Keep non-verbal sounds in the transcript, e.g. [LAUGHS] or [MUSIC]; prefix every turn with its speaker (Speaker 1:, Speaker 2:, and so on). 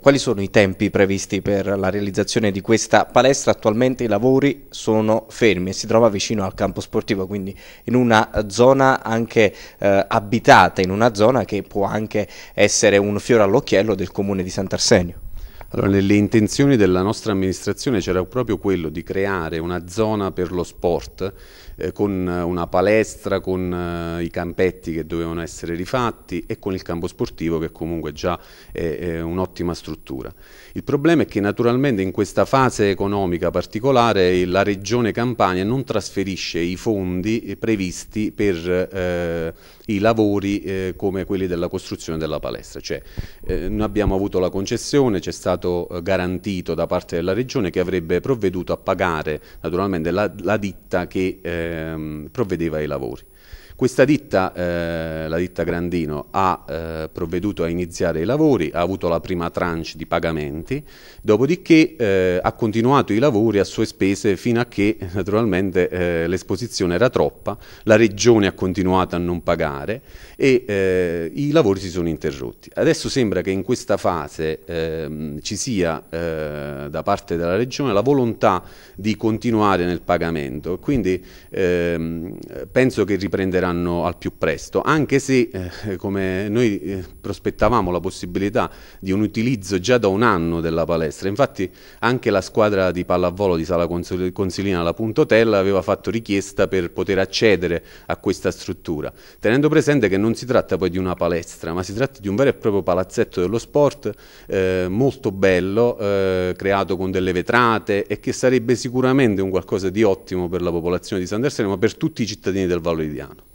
Speaker 1: Quali sono i tempi previsti per la realizzazione di questa palestra? Attualmente i lavori sono fermi e si trova vicino al campo sportivo, quindi in una zona anche eh, abitata, in una zona che può anche essere un fiore all'occhiello del
Speaker 2: comune di Sant'Arsenio. Allora, nelle intenzioni della nostra amministrazione c'era proprio quello di creare una zona per lo sport eh, con una palestra, con eh, i campetti che dovevano essere rifatti e con il campo sportivo che comunque già è, è un'ottima struttura. Il problema è che naturalmente in questa fase economica particolare la regione Campania non trasferisce i fondi previsti per eh, i lavori eh, come quelli della costruzione della palestra, cioè eh, noi abbiamo avuto la concessione, c'è stato stato eh, garantito da parte della Regione che avrebbe provveduto a pagare naturalmente la, la ditta che ehm, provvedeva ai lavori. Questa ditta, eh, la ditta Grandino, ha eh, provveduto a iniziare i lavori, ha avuto la prima tranche di pagamenti, dopodiché eh, ha continuato i lavori a sue spese fino a che [LAUGHS] naturalmente eh, l'esposizione era troppa, la regione ha continuato a non pagare e eh, i lavori si sono interrotti. Adesso sembra che in questa fase ehm, ci sia eh, da parte della Regione la volontà di continuare nel pagamento. Quindi ehm, penso che riprenderanno al più presto, anche se eh, come noi eh, prospettavamo la possibilità di un utilizzo già da un anno della palestra. Infatti anche la squadra di pallavolo di Sala Consil Consilina, la Puntotella, aveva fatto richiesta per poter accedere a questa struttura, tenendo presente che non si tratta poi di una palestra, ma si tratta di un vero e proprio palazzetto dello sport eh, molto bello, eh, creato con delle vetrate e che sarebbe sicuramente un qualcosa di ottimo per la popolazione di San ma per tutti i cittadini del Vallo di Diano.